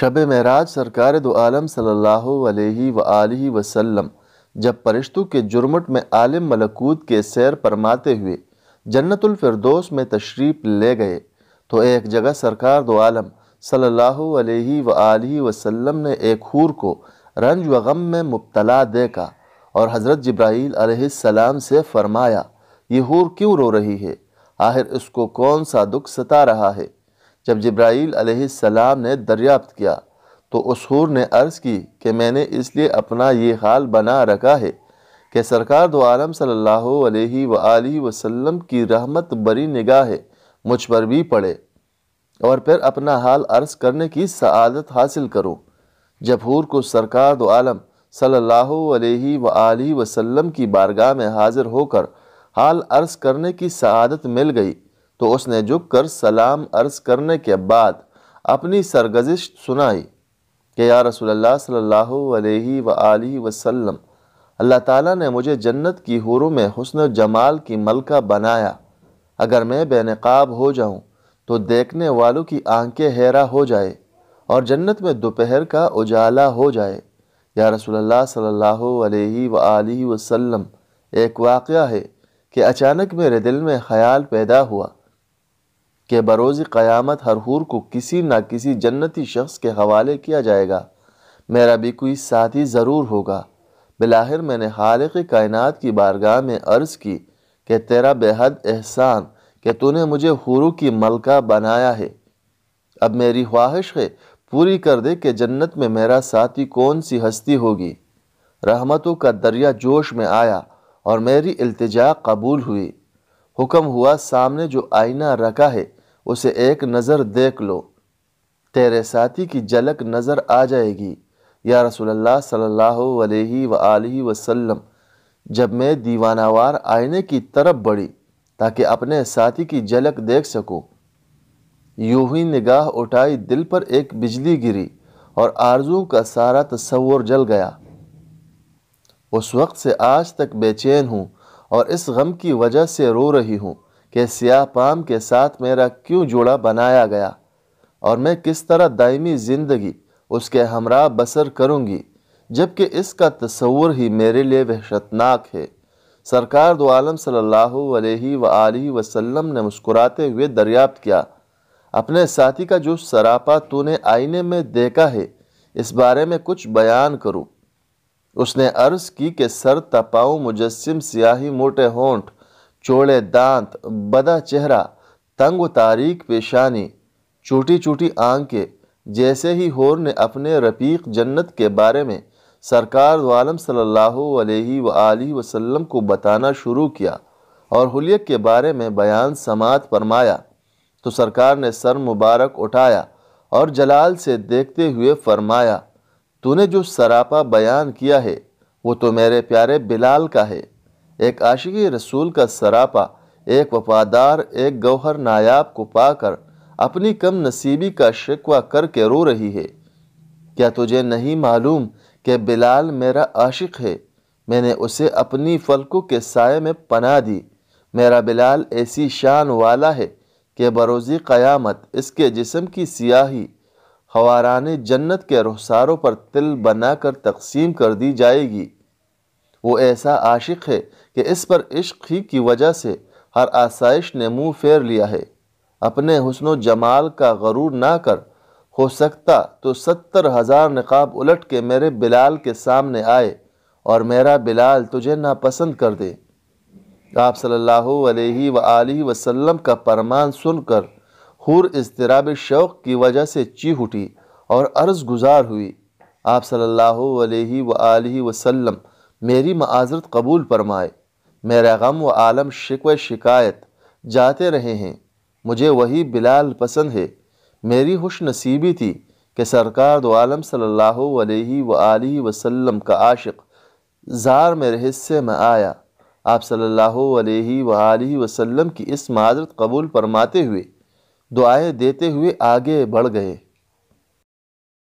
शब महराज सरकार दो आलम सल्ला अलैहि जब परिश्तों के जुर्मट में आलम मलकूत के सैर फरमाते हुए जन्नतफरदोस में तशरीफ़ ले गए तो एक जगह सरकार दो आलम सल्ला अलैहि ने एक हूर को रंज व गम में मुबतला देखा और हज़रत जब्राईल से फ़रमाया ये हूर क्यों रो रही है आखिर इसको कौन सा दुख सता रहा है जब जब्राईल सलाम ने दरियाफ्त किया तो उसूर ने अर्ज़ की कि मैंने इसलिए अपना ये हाल बना रखा है कि सरकार दो आलम सल्लल्लाहु अलैहि की रहमत बरी निगाह है मुझ पर भी पड़े और फिर अपना हाल अर्ज़ करने की सआदत हासिल करूँ जब हूर को सरकार दो आलम सल्लल्लाहु अलैहि की बारगाह में हाज़िर होकर हाल अर्ज़ करने की सआदत मिल गई तो उसने झुक कर सलाम अर्ज करने के बाद अपनी सरगजिश सुनाई कि या रसूलुल्लाह सल्लल्लाहु अलैहि व वसल्लम अल्लाह ताला ने मुझे जन्नत की हूरों में हुस्न जमाल की मलका बनाया अगर मैं बेनकाब हो जाऊं तो देखने वालों की आंखें हैरा हो जाए और जन्नत में दोपहर का उजाला हो जाए या रसोल्ला सल्लल्लाहु अलैहि व वसल्लम एक वाक़ है कि अचानक मेरे दिल में ख्याल पैदा हुआ कि बरोज़ क़यामत हर हूर को किसी ना किसी जन्नती शख्स के हवाले किया जाएगा मेरा भी कोई साथी ज़रूर होगा बिलाहिर मैंने खालिक कायनात की बारगाह में अर्ज़ की कि तेरा बेहद एहसान कि तूने मुझे हुरू की मलका बनाया है अब मेरी ख्वाहिश है पूरी कर दे कि जन्नत में मेरा साथी कौन सी हस्ती होगी रहमतों का दरिया जोश में आया और मेरी इल्तिजा कबूल हुई हुक्म हुआ सामने जो आईना रखा है उसे एक नज़र देख लो तेरे साथी की झलक नज़र आ जाएगी या रसोल्ला सल्लल्लाहु अलैहि व जब मैं दीवानावार आईने की तरफ बढ़ी ताकि अपने साथी की झलक देख सकूँ यूं ही निगाह उठाई दिल पर एक बिजली गिरी और आरजू का सारा तस्वर जल गया उस वक्त से आज तक बेचैन हूँ और इस गम की वजह से रो रही हूँ कि सियाह पाम के साथ मेरा क्यों जोड़ा बनाया गया और मैं किस तरह दायमी ज़िंदगी उसके हमरा बसर करूँगी जबकि इसका तस्वूर ही मेरे लिए वहशतनाक है सरकार दो आलम सल्लल्लाहु अलैहि व ने मुस्कुराते हुए दरियाफ्त किया अपने साथी का जो सरापा तूने आईने में देखा है इस बारे में कुछ बयान करूँ उसने अर्ज की कि सर तपाऊ मुजस्म सियाही मोटे होंठ चोड़े दांत बदा चेहरा तंग तारीख पेशानी चोटी चूटी आंखें जैसे ही होर ने अपने रपीक जन्नत के बारे में सरकार वालम सल्लल्लाहु वसल्लम को बताना शुरू किया और हलियत के बारे में बयान समात फरमाया तो सरकार ने सर मुबारक उठाया और जलाल से देखते हुए फरमाया तूने जो सरापा बयान किया है वो तो मेरे प्यारे बिलाल का है एक आशिकी रसूल का सरापा एक वफादार एक गौहर नायाब को पाकर अपनी कम नसीबी का शिकवा करके रो रही है क्या तुझे नहीं मालूम कि बिलाल मेरा आशिक है मैंने उसे अपनी फलकों के साय में पना दी मेरा बिलाल ऐसी शान वाला है कि बरोज़ी क़यामत इसके जिस्म की सियाही खवारान जन्नत के रुखसारों पर तिल बनाकर तकसीम कर दी जाएगी वो ऐसा आशिक है कि इस पर इश्क ही की वजह से हर आसाइश ने मुंह फेर लिया है अपने हसन जमाल का गरूर ना कर हो सकता तो सत्तर हज़ार नकाब उलट के मेरे बिलाल के सामने आए और मेरा बिलाल तुझे नापसंद कर दे आप सल्लल्लाहु अलैहि व आलि वसल्लम का परमान सुनकर हूर इसतराब शौक़ की वजह से चीह उठी और अर्ज़ गुजार हुई आप सल्लल्लाहु अलैहि व मेरी माजरत कबूल फरमाए मेरा गम व आलम व शिकायत जाते रहे हैं मुझे वही बिलाल पसंद है मेरी खुश नसीबी थी कि सरकार दो आलम सल्लल्लाहु अलैहि व का आशिक जार मेरे हिस्से में आया आप सल्लल्लाहु अलैहि व की इस माजरत कबूल फरमाते हुए दुआएं देते हुए आगे बढ़ गए